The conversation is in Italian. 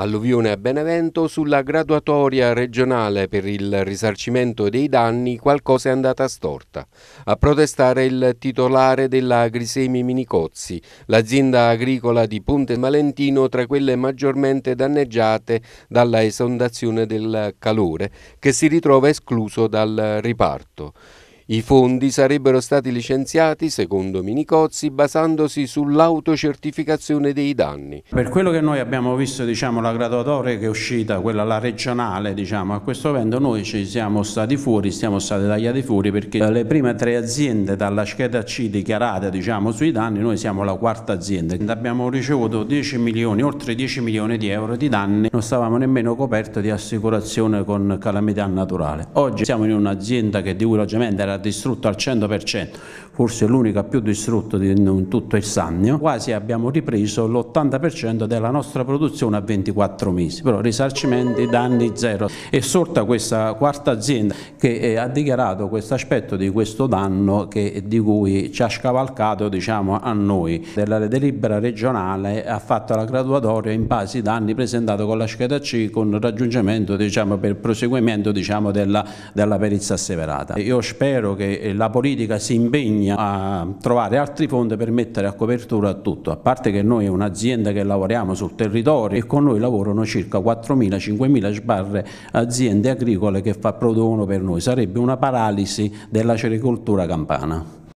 Alluvione a Benevento, sulla graduatoria regionale per il risarcimento dei danni qualcosa è andata storta. A protestare il titolare della Grisemi Minicozzi, l'azienda agricola di Ponte Valentino tra quelle maggiormente danneggiate dalla esondazione del calore, che si ritrova escluso dal riparto. I fondi sarebbero stati licenziati, secondo Minicozzi, basandosi sull'autocertificazione dei danni. Per quello che noi abbiamo visto, diciamo, la graduatoria che è uscita, quella la regionale, diciamo, a questo evento noi ci siamo stati fuori, siamo stati tagliati fuori perché le prime tre aziende dalla scheda C dichiarate, diciamo, sui danni, noi siamo la quarta azienda. Abbiamo ricevuto 10 milioni, oltre 10 milioni di euro di danni, non stavamo nemmeno coperti di assicurazione con calamità naturale. Oggi siamo in un'azienda che di cui logicamente era distrutto al 100%, forse l'unica più distrutta in tutto il Sannio, quasi abbiamo ripreso l'80% della nostra produzione a 24 mesi, però risarcimenti, danni zero. È sorta questa quarta azienda che eh, ha dichiarato questo aspetto di questo danno che, di cui ci ha scavalcato diciamo, a noi. Della delibera regionale ha fatto la graduatoria in base ai danni presentati con la scheda C con raggiungimento diciamo, per proseguimento diciamo, della, della perizia asseverata. Io spero chiaro che la politica si impegna a trovare altri fondi per mettere a copertura tutto, a parte che noi è un'azienda che lavoriamo sul territorio e con noi lavorano circa 4.000-5.000 sbarre aziende agricole che producono per noi, sarebbe una paralisi della cericoltura campana.